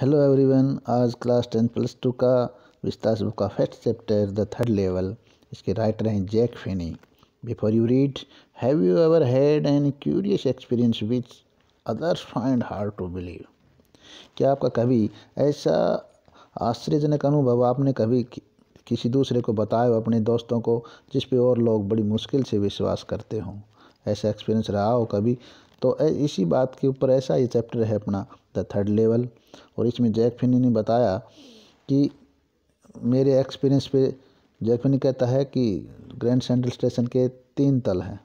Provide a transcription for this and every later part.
Hello everyone आज class tenth plus two का विस्तार बुक का first chapter the third level इसके राइटर हैं Jack Finney before you read have you ever had an curious experience which others find hard to believe क्या आपका कभी ऐसा आश्चर्यजनक अनुभव आपने कभी कि, किसी दूसरे को बताया हो अपने दोस्तों को जिस पे और लोग बड़ी मुश्किल से विश्वास करते हों ऐसा एक्सपीरियंस रहा हो कभी तो इसी बात के ऊपर ऐसा ये चैप्टर है अपना द थर्ड लेवल और इसमें जैक फिनी ने बताया कि मेरे एक्सपीरियंस पे जैक फिनी कहता है कि ग्रैंड सेंट्रल स्टेशन के तीन तल हैं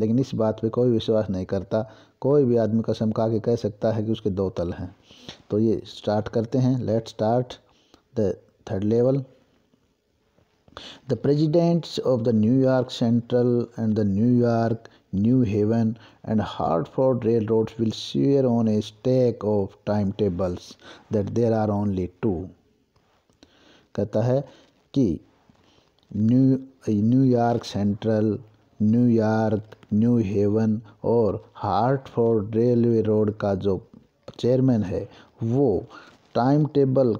लेकिन इस बात पे कोई विश्वास नहीं करता कोई भी आदमी कसम खा के कह सकता है कि उसके दो तल हैं तो ये स्टार्ट करते हैं let start the third level the presidents of the New York Central and the New York New Haven, and Hartford railroads will on on a stack of timetables that there are only two. कहता है कि New New York Central New York New Haven और Hartford railway road का जो chairman है वो time table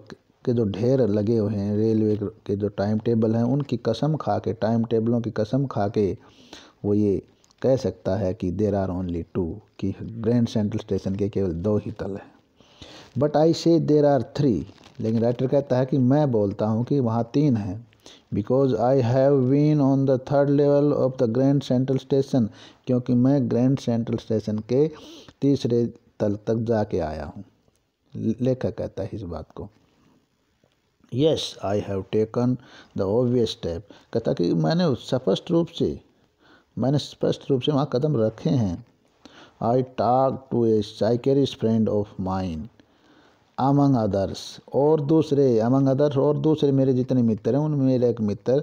के जो ढेर लगे हुए हैं रेलवे के जो टाइम टेबल हैं उनकी कसम खा के टाइम टेबलों की कसम खा के वो ये कह सकता है कि देर आर ओनली टू कि ग्रैंड सेंट्रल स्टेशन के केवल दो ही तल हैं but I say there are three लेकिन राइटर कहता है कि मैं बोलता हूँ कि वहाँ तीन हैं because I have been on the third level of the Grand Central station क्योंकि मैं ग्रैंड सेंट्रल स्टेशन के तीसरे तल तक जाके आया हूँ लेखक कहता है इस बात को yes I have taken the obvious step कहता कि मैंने स्पष्ट रूप से मैंने स्पष्ट रूप से वहाँ कदम रखे हैं I talk to a psychiatrist friend of mind among others और दूसरे अमंग अदर्स और दूसरे मेरे जितने मित्र हैं उनमें मेरा एक मित्र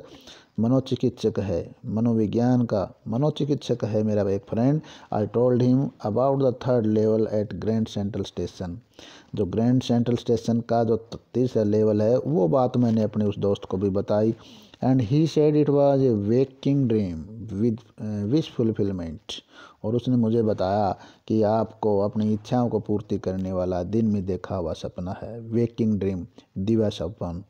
मनोचिकित्सक है मनोविज्ञान का मनोचिकित्सक है मेरा एक friend I told him about the third level at Grand Central station जो ग्रैंड सेंट्रल स्टेशन का जो तीसरा लेवल है वो बात मैंने अपने उस दोस्त को भी बताई and he said it was a waking dream with wish fulfilment और उसने मुझे बताया कि आपको अपनी इच्छाओं को पूर्ति करने वाला दिन में देखा हुआ सपना है वेकिंग ड्रीम दिवा सपन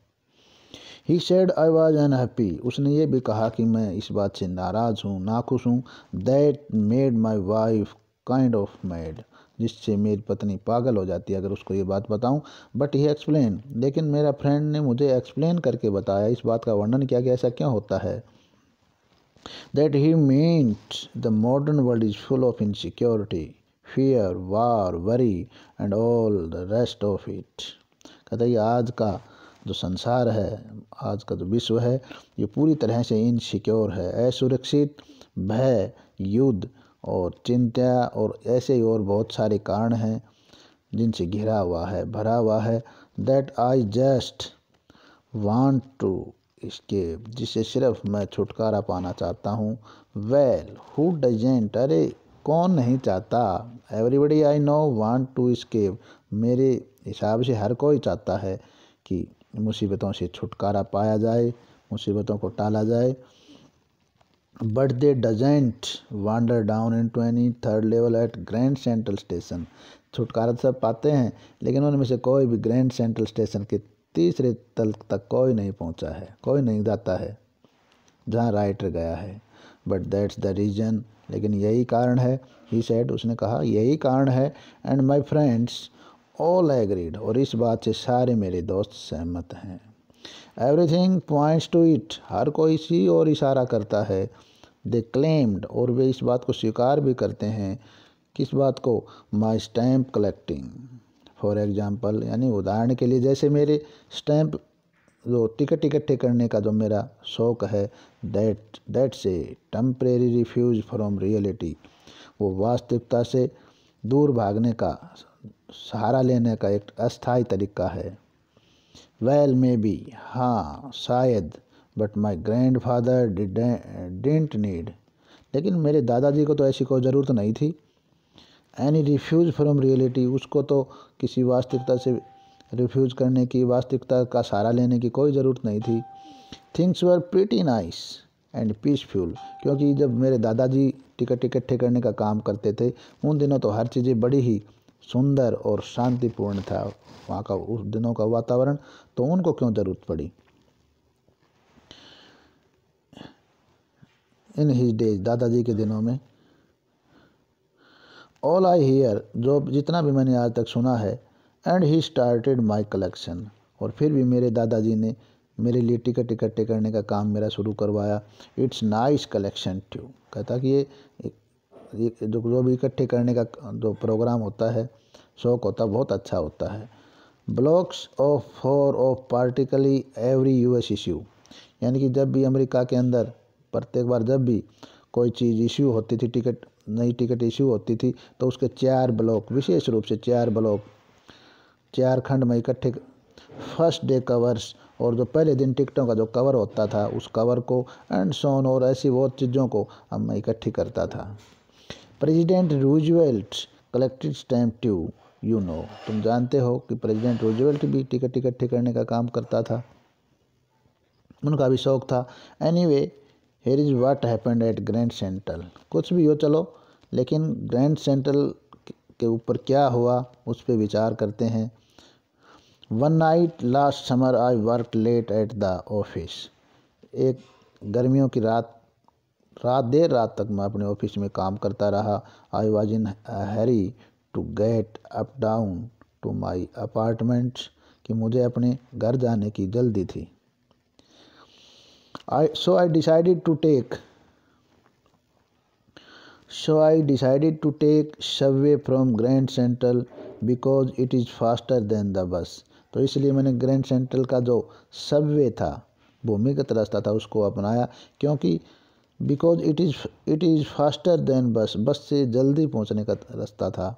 he said I was an happy उसने ये भी कहा कि मैं इस बात से नाराज़ हूँ नाखुश हूँ that made my wife kind of mad जिससे मेरी पत्नी पागल हो जाती है अगर उसको ये बात बताऊँ बट ये एक्सप्लेन लेकिन मेरा फ्रेंड ने मुझे एक्सप्लेन करके बताया इस बात का वर्णन किया कि ऐसा क्यों होता है that he meant the modern world is full of insecurity fear war worry and all the rest of it कहता हैं आज का जो संसार है आज का जो विश्व है ये पूरी तरह से इनसिक्योर है असुरक्षित भय युद्ध और चिंता और ऐसे ही और बहुत सारे कारण हैं जिनसे घिरा हुआ है भरा हुआ है that I just want to इसके जिसे सिर्फ मैं छुटकारा पाना चाहता हूँ वेल हु डजेंट अरे कौन नहीं चाहता everybody I know want to इसके मेरे हिसाब से हर कोई चाहता है कि मुसीबतों से छुटकारा पाया जाए मुसीबतों को टाला जाए but they doesn't wander down into any third level at Grand Central Station. छुटकारा तो सब पाते हैं लेकिन उनमें से कोई भी ग्रैंड सेंट्रल स्टेशन के तीसरे तल तक कोई नहीं पहुंचा है कोई नहीं जाता है जहां राइटर गया है बट दैट्स द रीजन लेकिन यही कारण है ही सेड उसने कहा यही कारण है and my friends all agreed और इस बात से सारे मेरे दोस्त सहमत हैं एवरीथिंग पॉइंट्स टू इट हर कोई इसी और इशारा करता है दे क्लेम्ड और वे इस बात को स्वीकार भी करते हैं किस बात को my stamp collecting for example यानी उदाहरण के लिए जैसे मेरे स्टैम्प जो टिकट इकट्ठे करने का जो मेरा शौक़ है दैट दैट से टम्परेरी रिफ्यूज फ्रॉम रियलिटी वो वास्तविकता से दूर भागने का सहारा लेने का एक अस्थाई तरीका है वेल मे बी हाँ शायद but my grandfather didn't need लेकिन मेरे दादाजी को तो ऐसी कोई ज़रूरत नहीं थी एनी रिफ्यूज फ्रॉम रियलिटी उसको तो किसी वास्तविकता से रिफ्यूज करने की वास्तविकता का सहारा लेने की कोई ज़रूरत नहीं थी things were pretty nice and peaceful क्योंकि जब मेरे दादाजी टिकट इकट्ठे करने का काम करते थे उन दिनों तो हर चीज़ें बड़ी ही सुंदर और शांतिपूर्ण था वहाँ का उस दिनों का वातावरण तो उनको क्यों ज़रूरत पड़ी इन हिज डेज दादाजी के दिनों में ऑल आई हेयर जो जितना भी मैंने आज तक सुना है and he started my collection और फिर भी मेरे दादाजी ने मेरे लिए टिकट इकट्ठे करने का काम मेरा शुरू करवाया इट्स नाइस कलेक्शन ट्यू कहता कि ये, जो जो भी इकट्ठे करने का जो प्रोग्राम होता है शौक होता बहुत अच्छा होता है blocks of four of particularly every S issue यानी कि जब भी अमेरिका के अंदर प्रत्येक बार जब भी कोई चीज़ इश्यू होती थी टिकट नई टिकट इश्यू होती थी तो उसके चार ब्लॉक विशेष रूप से चार ब्लॉक चार खंड में इकट्ठे फर्स्ट डे कवर्स और जो पहले दिन टिकटों का जो कवर होता था उस कवर को एंड सोन और ऐसी बहुत चीज़ों को अब मैं इकट्ठी करता था President Roosevelt collected stamp too you know तुम जानते हो कि प्रेसिडेंट रूजवेल्ट भी टिकट इकट्ठे करने का काम करता था उनका भी शौक था anyway anyway, here is what happened at Grand Central कुछ भी हो चलो लेकिन ग्रैंड सेंट्रल के ऊपर क्या हुआ उस पर विचार करते हैं one night last summer I work late at the office एक गर्मियों की रात रात देर रात तक मैं अपने ऑफिस में काम करता रहा I was in hurry to get up down to my apartments कि मुझे अपने घर जाने की जल्दी थी I so I decided to take so I decided to take subway from Grand Central because it is faster than the bus तो इसलिए मैंने ग्रैंड सेंट्रल का जो सबवे था भूमिगत रास्ता था उसको अपनाया क्योंकि because it is it is faster than bus bus से जल्दी पहुंचने का रास्ता था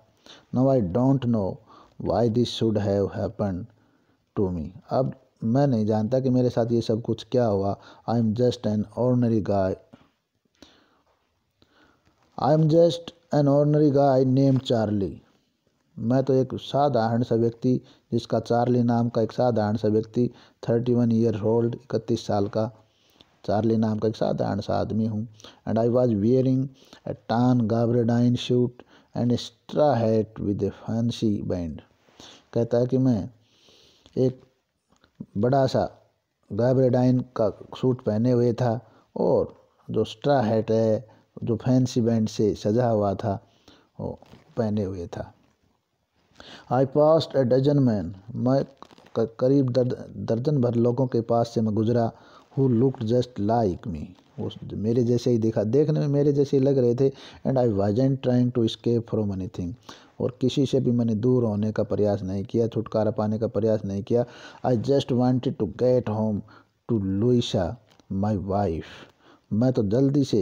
no I don't know why this should have happen to me अब मैं नहीं जानता कि मेरे साथ ये सब कुछ क्या हुआ I am just an ordinary guy I am just an ordinary guy name Charlie मैं तो एक साधारण सा व्यक्ति जिसका चार्ली नाम का एक साधारण सा व्यक्ति थर्टी वन ईयर ओल्ड इकतीस साल का चार्ली नाम का एक साधारण सा आदमी हूँ and I was wearing a tan gabardine suit and straw hat with a fancy band कहता है कि मैं एक बड़ा सा गैबरेडाइन का सूट पहने हुए था और जो स्ट्रा हैट है जो फैंसी बैंड से सजा हुआ था वो पहने हुए था आई पास ए डजन मैन मैं करीब दर्जन भर लोगों के पास से मैं गुजरा who look just like me उस मेरे जैसे ही देखा देखने में मेरे जैसे ही लग रहे थे and I and trying to escape from anything और किसी से भी मैंने दूर होने का प्रयास नहीं किया छुटकारा पाने का प्रयास नहीं किया I just wanted to get home to Louisa my wife मैं तो जल्दी से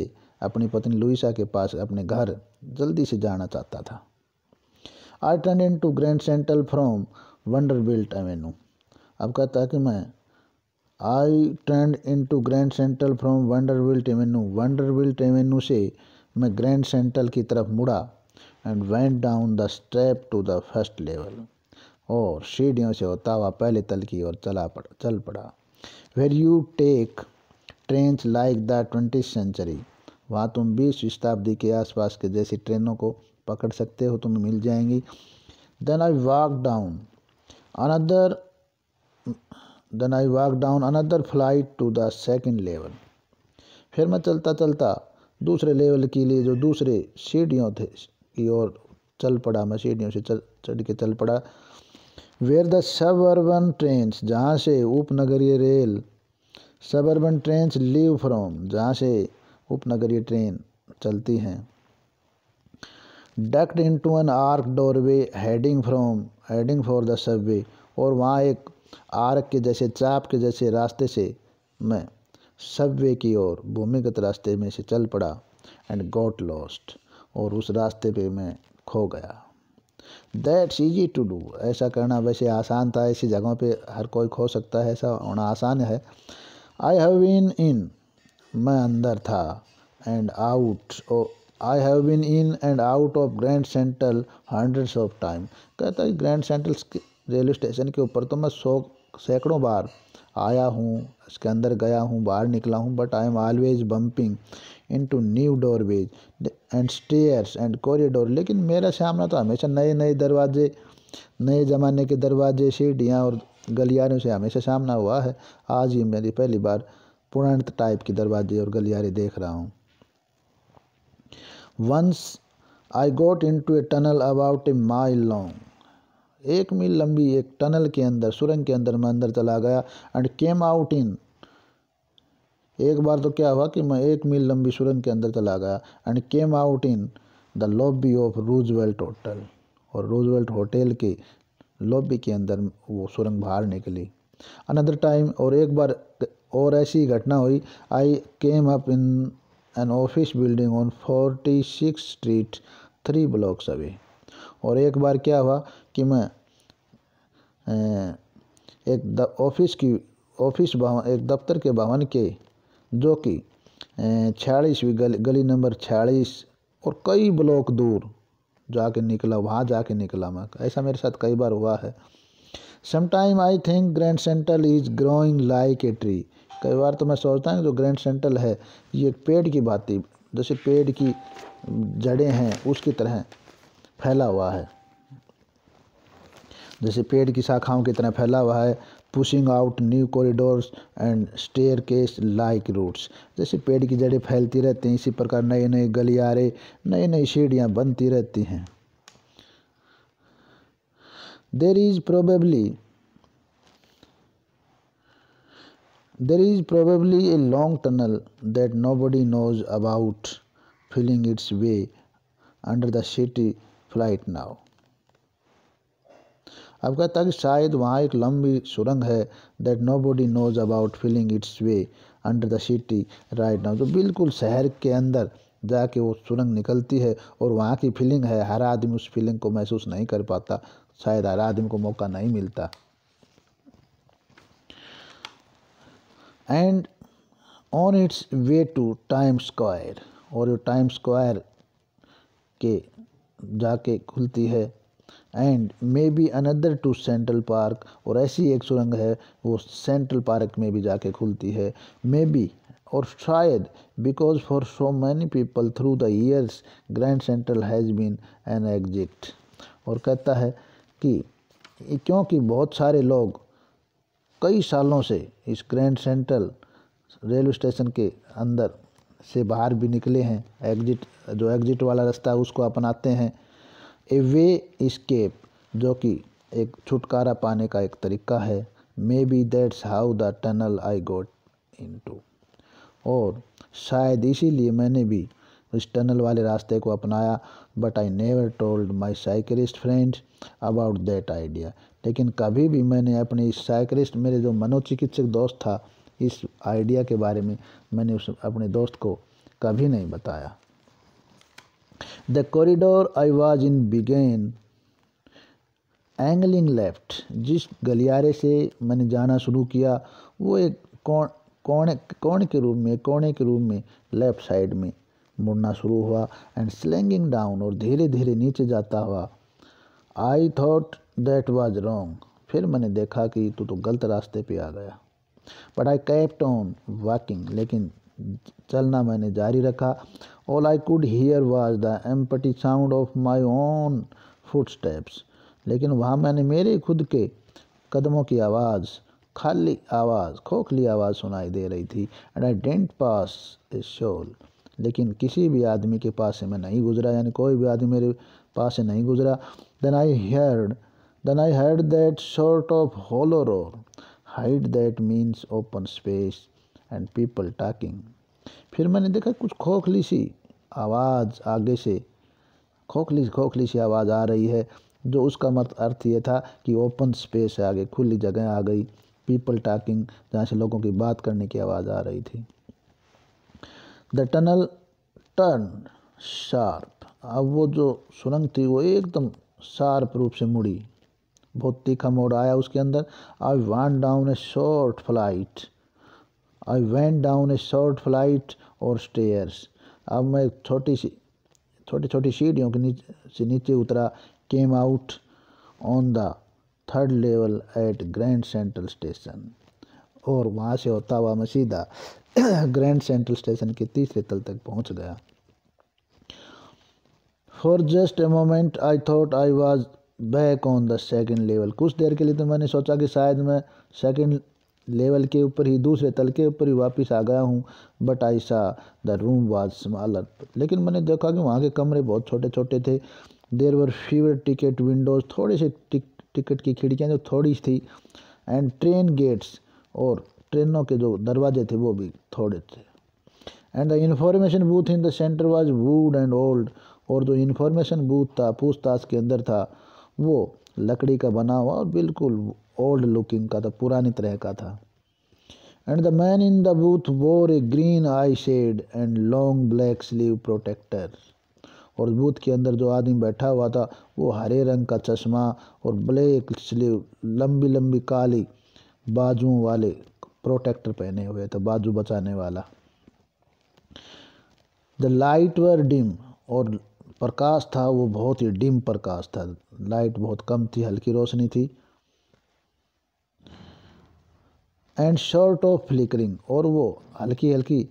अपनी पत्नी लुइसा के पास अपने घर जल्दी से जाना चाहता था I turn into Grand Central from Vanderbilt Avenue अब कहता कि मैं I turn into Grand Central from Vanderbilt Avenue Vanderbilt Avenue से मैं ग्रैंड सेंट्रल की तरफ मुड़ा and went down the step to the first level और सीढ़ियों से होता हुआ पहले तल की ओर चला पड़ा चल पड़ा where you take trains like the twenty century वहाँ तुम बीसवीं शताब्दी के आसपास के जैसी ट्रेनों को पकड़ सकते हो तुम्हें मिल जाएंगी then I walk down another then I walk down another flight to the second level फिर मैं चलता चलता दूसरे लेवल के लिए जो दूसरे सीढ़ियों थे की ओर चल पड़ा मैसेडियम से चढ़ के चल पड़ा where the suburban trains जहाँ से उपनगरीय रेल सब अर्बन ट्रेन्स लीव फ्रॉम जहाँ से उपनगरीय ट्रेन चलती हैं ducked into an arch doorway heading from heading for the subway और वहाँ एक आर्क के जैसे चाप के जैसे रास्ते से मैं सबवे की ओर भूमिगत रास्ते में से चल पड़ा एंड गॉट लॉस्ट और उस रास्ते पे मैं खो गया दैट्स ईजी टू डू ऐसा करना वैसे आसान था ऐसी जगहों पे हर कोई खो सकता है ऐसा होना आसान है आई हैव बीन इन मैं अंदर था and out I have been in and out of Grand Central hundreds of time कहता है ग्रैंड सेंट्रल रेलवे स्टेशन के ऊपर तो मैं सौ सैकड़ों बार आया हूँ इसके अंदर गया हूँ बाहर निकला हूँ but I am always bumping into new doorways and stairs and corridor लेकिन मेरा सामना तो हमेशा नए नए दरवाजे नए ज़माने के दरवाजे सीढ़ियाँ और गलियारों से हमेशा सामना हुआ है आज ही मेरी पहली बार पुराने टाइप के दरवाजे और गलियारे देख रहा हूँ once I got into a tunnel about a mile long एक मील लंबी एक टनल के अंदर सुरंग के अंदर मैं अंदर चला गया एंड केम आउट इन एक बार तो क्या हुआ कि मैं एक मील लंबी सुरंग के अंदर चला गया and came out in the lobby of Roosevelt Hotel और रूज होटल के लॉबी के अंदर वो सुरंग बाहर निकली अनदर टाइम और एक बार और ऐसी घटना हुई I came up in an office building on forty six street three blocks away और एक बार क्या हुआ कि मैं एक ऑफिस की ऑफिस भवन एक दफ्तर के भवन के जो कि छियालीसवीं गली गली नंबर छियालीस और कई ब्लॉक दूर जाके निकला वहाँ जाके निकला मैं ऐसा मेरे साथ कई बार हुआ है sometime I think Grand Central is growing like a tree कई बार तो मैं सोचता हूँ जो ग्रैंड सेंट्रल है ये एक पेड़ की भांति जैसे पेड़ की जड़ें हैं उसकी तरह फैला हुआ है जैसे पेड़ की शाखाओं की तरह फैला हुआ है pushing out new corridors and staircase like roots जैसे पेड़ की जड़ें फैलती रहती हैं इसी प्रकार नए नए गलियारे नई नई सीढ़ियाँ बनती रहती हैं there is probably there is probably a long tunnel that nobody knows about feeling its way under the city flight now अब कहता है कि शायद वहाँ एक लंबी सुरंग है that nobody knows about feeling its way under the city right now तो बिल्कुल शहर के अंदर जाके वो सुरंग निकलती है और वहाँ की फीलिंग है हर आदमी उस फीलिंग को महसूस नहीं कर पाता शायद हर आदमी को मौका नहीं मिलता and on its way to Times Square और ये टाइम स्क्वायर के जाके खुलती है and maybe another to Central Park और ऐसी एक सुरंग है वो सेंट्रल पार्क में भी जाके खुलती है मे बी और शायद because for so many people through the years Grand Central has been an exit और कहता है कि क्योंकि बहुत सारे लोग कई सालों से इस ग्रैंड सेंट्रल रेलवे स्टेशन के अंदर से बाहर भी निकले हैं एग्जिट जो एग्जिट वाला रास्ता है उसको अपनाते हैं ए वे इस्केप जो कि एक छुटकारा पाने का एक तरीका है maybe that's how the tunnel I got into और शायद इसीलिए मैंने भी इस टनल वाले रास्ते को अपनाया but I never told my cyclist friends about that idea लेकिन कभी भी मैंने अपने इस साइकिलिस्ट मेरे जो मनोचिकित्सक दोस्त था इस आइडिया के बारे में मैंने उस अपने दोस्त को कभी नहीं बताया The corridor I was in began angling left जिस गलियारे से मैंने जाना शुरू किया वो एक कौन कोने कोने के रूप में कोने के रूप में लेफ्ट साइड में मुड़ना शुरू हुआ एंड स्लैंगिंग डाउन और धीरे धीरे नीचे जाता हुआ I thought that was wrong फिर मैंने देखा कि तू तो गलत रास्ते पे आ गया but I kept on walking लेकिन चलना मैंने जारी रखा All I could hear was the empty sound of my own footsteps. लेकिन वहाँ मैंने मेरे खुद के कदमों की आवाज़ खाली आवाज़ खोखली आवाज़ सुनाई दे रही थी एंड आई डेंट पास ए शोल लेकिन किसी भी आदमी के पास से मैं नहीं गुजरा यानी कोई भी आदमी मेरे पास से नहीं गुजरा then I heard then I heard that sort of hollow roar ahead that means open space and people talking फिर मैंने देखा कुछ खोखली सी आवाज़ आगे से खोखली खोखली सी आवाज़ आ रही है जो उसका मत अर्थ ये था कि ओपन स्पेस है आगे खुली जगह आ गई पीपल टॉकिंग जहाँ से लोगों की बात करने की आवाज़ आ रही थी द टनल टर्न शार्प अब वो जो सुरंग थी वो एकदम शार्प रूप से मुड़ी बहुत तीखा मोड़ आया उसके अंदर I went down a short flight I went down a short flight और स्टेयर्स अब मैं छोटी सी छोटी छोटी सीढ़ियों के नीचे से नीचे उतरा came out on the third level at Grand Central Station और वहाँ से होता हुआ मैं सीधा ग्रैंड सेंट्रल स्टेशन के तीसरे तल तक पहुँच गया for just a moment I thought I was back on the second level कुछ देर के लिए तो मैंने सोचा कि शायद मैं सेकेंड लेवल के ऊपर ही दूसरे तल के ऊपर ही वापस आ गया हूँ बट आई सा द रूम वाज स्मॉलर लेकिन मैंने देखा कि वहाँ के कमरे बहुत छोटे छोटे थे there were fewer ticket windows थोड़े से टिक, टिकट की खिड़कियाँ जो थोड़ी थी एंड ट्रेन गेट्स और ट्रेनों के जो दरवाजे थे वो भी थोड़े थे and the information booth in the center was wood and old और जो इन्फॉर्मेशन बूथ था पूछताछ के अंदर था वो लकड़ी का बना हुआ और बिल्कुल ओल्ड लुकिंग का था पुरानी तरह का था and the man in the booth wore a green eye shade and long black sleeve protector और बूथ के अंदर जो आदमी बैठा हुआ था वो हरे रंग का चश्मा और ब्लैक स्लीव लंबी लंबी काली बाजुओं वाले प्रोटेक्टर पहने हुए थे बाजू बचाने वाला द लाइट वर डिम और प्रकाश था वो बहुत ही डिम प्रकाश था लाइट बहुत कम थी हल्की रोशनी थी एंड शॉर्ट ऑफ फ्लिकरिंग और वो हल्की हल्की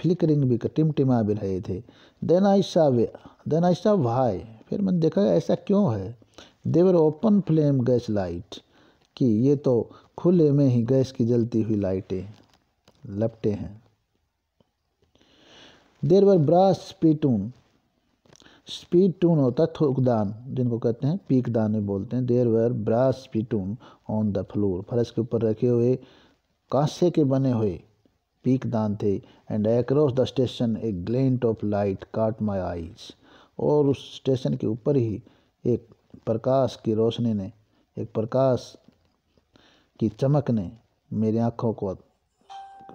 फ्लिकरिंग भी कर टिमटिमा भी रहे थे then I way then I सा फिर मैंने देखा ऐसा क्यों है there were open flame gas light कि ये तो खुले में ही गैस की जलती हुई लाइटें लपटे हैं there were brass spittoon spittoon होता है थूकदान जिनको कहते हैं पीक दान बोलते हैं there were brass spittoon on the floor फर्श के ऊपर रखे हुए कांसे के बने हुए पीक दान थे and across the station a glint of light caught my eyes और उस स्टेशन के ऊपर ही एक प्रकाश की रोशनी ने एक प्रकाश की चमक ने मेरी आँखों को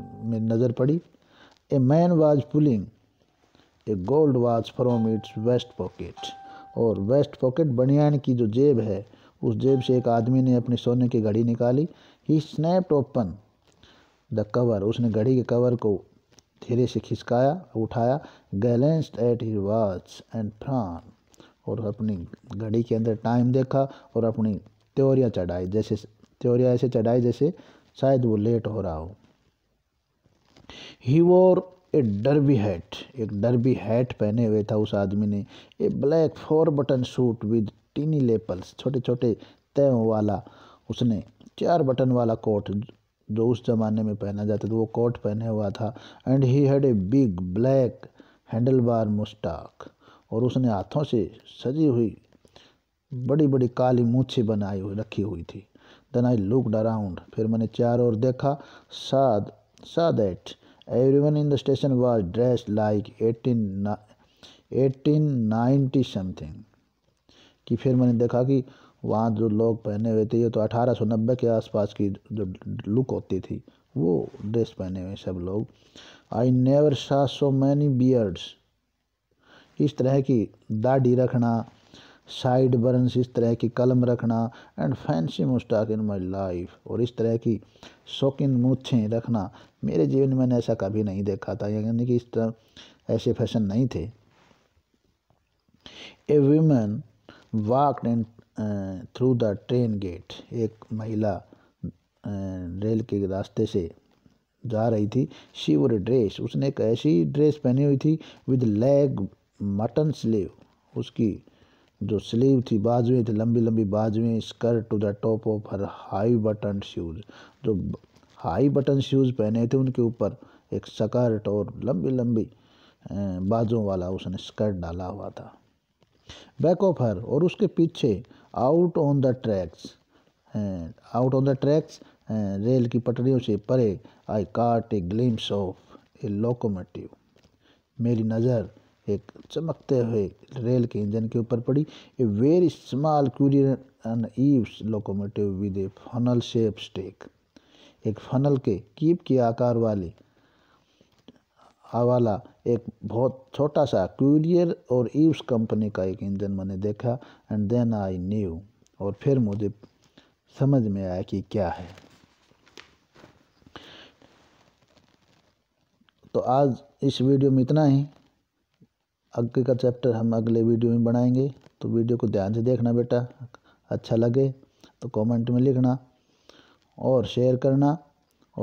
मेरी नज़र पड़ी a man was pulling a gold watch from its vest pocket और वेस्ट पॉकेट बनियान की जो जेब है उस जेब से एक आदमी ने अपनी सोने की घड़ी निकाली he snapped open the cover उसने घड़ी के कवर को धीरे से खिसकाया उठाया glanced at he watch and frowned और अपनी घड़ी के अंदर टाइम देखा और अपनी त्योरियाँ चढ़ाई जैसे त्योरियाँ ऐसे चढ़ाई जैसे शायद वो लेट हो रहा हो he wore a derby hat एक डरबी हैट पहने हुए था उस आदमी ने a black four button suit with tiny lapels छोटे छोटे तय वाला उसने चार बटन वाला कोट जो उस ज़माने में पहना जाता था वो कोट पहने हुआ था and he had a big black handlebar moustache और उसने हाथों से सजी हुई बड़ी बड़ी काली मूछी बनाई हुई रखी हुई थी देन आई लुकड अराउंड फिर मैंने चार ओर देखा साद साद at everyone in the station was dressed like eighteen eighteen ninety something कि फिर मैंने देखा कि वहाँ जो लोग पहने हुए थे ये तो अठारह सौ नब्बे के आसपास की जो लुक होती थी वो ड्रेस पहने हुए सब लोग आई नेवर सा सो मैनी बियर्ड्स इस तरह की दाढ़ी रखना साइड बर्न्स इस तरह की कलम रखना and fancy moustache in my life और इस तरह की शौकीन मूछें रखना मेरे जीवन में ऐसा कभी नहीं देखा था यानी कि इस तरह ऐसे फैशन नहीं थे a women walked and through the train gate एक महिला रेल के रास्ते से जा रही थी शी वो ड्रेस उसने एक ऐसी ड्रेस पहनी हुई थी विद लेग मटन स्लीव उसकी जो स्लीव थी बाजुएं थी लंबी लंबी बाजुएं skirt to the top of her high button shoes जो हाई बटन शूज़ पहने थे उनके ऊपर एक स्कर्ट और लंबी लंबी बाजुओं वाला उसने स्कर्ट डाला हुआ था बैक ऑफ हर और उसके पीछे out on the tracks out on the tracks rail की पटरियों से परे I caught a glimpse of a locomotive मेरी नज़र एक चमकते हुए रेल के इंजन के ऊपर पड़ी a very small Currier and Ives locomotive with a funnel shape stack एक फनल के कीप के आकार वाली हवाला एक बहुत छोटा सा क्यूरियर और ईव्स कंपनी का एक इंजन मैंने देखा एंड देन आई न्यू और फिर मुझे समझ में आया कि क्या है तो आज इस वीडियो में इतना ही आगे का चैप्टर हम अगले वीडियो में बनाएंगे तो वीडियो को ध्यान से देखना बेटा अच्छा लगे तो कमेंट में लिखना और शेयर करना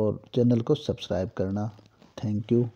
और चैनल को सब्सक्राइब करना थैंक यू